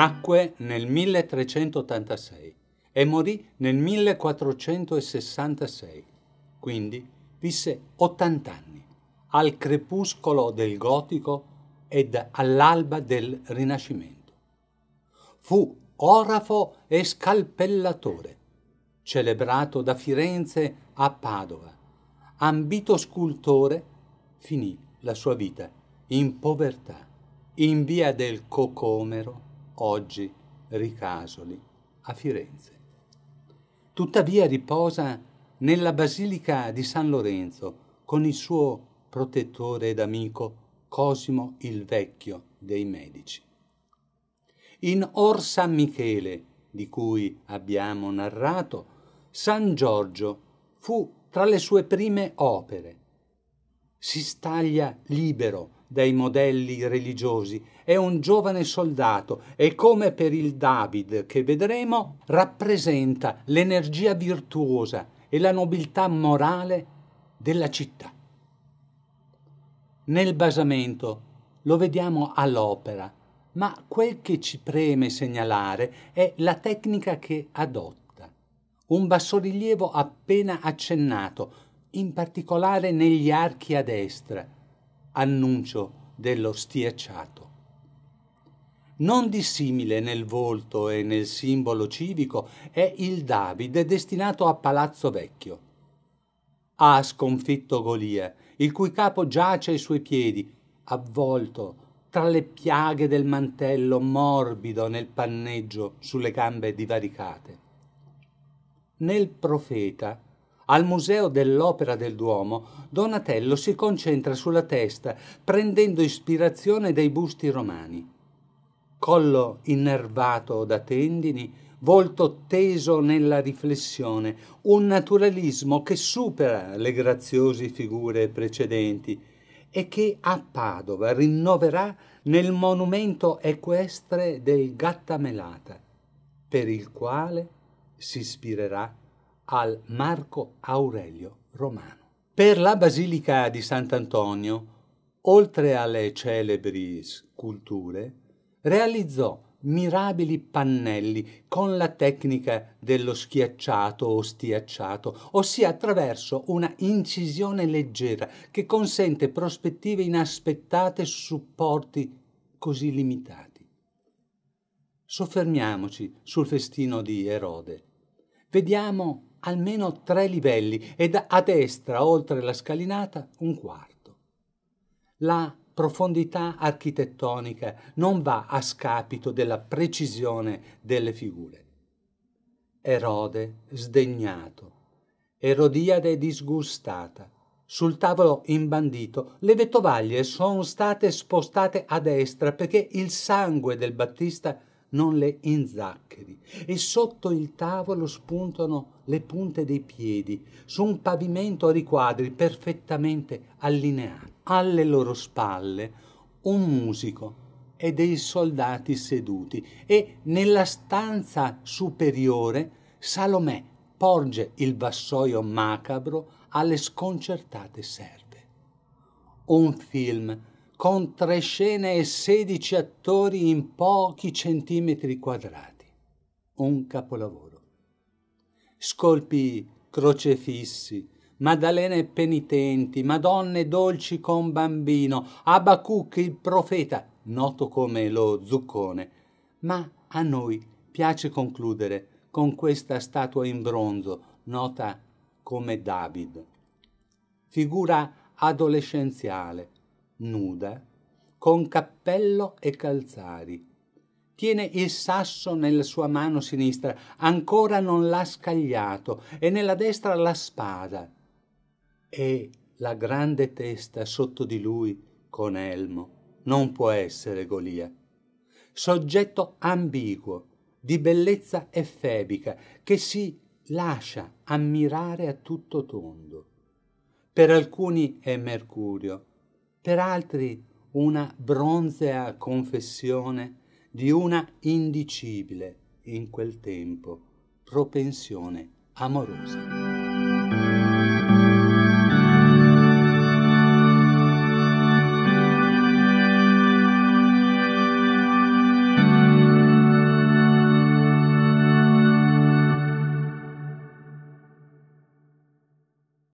Nacque nel 1386 e morì nel 1466, quindi visse 80 anni, al crepuscolo del Gotico ed all'alba del Rinascimento. Fu orafo e scalpellatore, celebrato da Firenze a Padova. Ambito scultore, finì la sua vita in povertà, in via del Cocomero, oggi Ricasoli, a Firenze. Tuttavia riposa nella Basilica di San Lorenzo con il suo protettore ed amico Cosimo il Vecchio dei Medici. In Or San Michele, di cui abbiamo narrato, San Giorgio fu tra le sue prime opere. Si staglia libero dai modelli religiosi, è un giovane soldato e come per il David che vedremo rappresenta l'energia virtuosa e la nobiltà morale della città. Nel basamento lo vediamo all'opera, ma quel che ci preme segnalare è la tecnica che adotta. Un bassorilievo appena accennato, in particolare negli archi a destra, annuncio dello stiacciato. Non dissimile nel volto e nel simbolo civico è il Davide destinato a Palazzo Vecchio. Ha sconfitto Golia, il cui capo giace ai suoi piedi, avvolto tra le piaghe del mantello morbido nel panneggio sulle gambe divaricate. Nel profeta al Museo dell'Opera del Duomo, Donatello si concentra sulla testa, prendendo ispirazione dai busti romani. Collo innervato da tendini, volto teso nella riflessione, un naturalismo che supera le graziose figure precedenti e che a Padova rinnoverà nel monumento equestre del Gattamelata, per il quale si ispirerà al Marco Aurelio Romano. Per la Basilica di Sant'Antonio, oltre alle celebri sculture, realizzò mirabili pannelli con la tecnica dello schiacciato o stiacciato, ossia attraverso una incisione leggera che consente prospettive inaspettate su supporti così limitati. Soffermiamoci sul festino di Erode. Vediamo almeno tre livelli ed a destra, oltre la scalinata, un quarto. La profondità architettonica non va a scapito della precisione delle figure. Erode sdegnato, Erodiade disgustata, sul tavolo imbandito le vettovaglie sono state spostate a destra perché il sangue del Battista non le inzaccheri, e sotto il tavolo spuntano le punte dei piedi, su un pavimento a riquadri perfettamente allineati. Alle loro spalle un musico e dei soldati seduti, e nella stanza superiore Salomè porge il vassoio macabro alle sconcertate serve. Un film con tre scene e sedici attori in pochi centimetri quadrati. Un capolavoro. Scolpi crocefissi, Maddalene penitenti, Madonne dolci con bambino, Abacuc il profeta, noto come lo zuccone. Ma a noi piace concludere con questa statua in bronzo, nota come David. Figura adolescenziale, nuda, con cappello e calzari. Tiene il sasso nella sua mano sinistra, ancora non l'ha scagliato, e nella destra la spada. E la grande testa sotto di lui, con elmo, non può essere Golia. Soggetto ambiguo, di bellezza effebica, che si lascia ammirare a tutto tondo. Per alcuni è Mercurio, per altri una bronzea confessione di una indicibile, in quel tempo, propensione amorosa.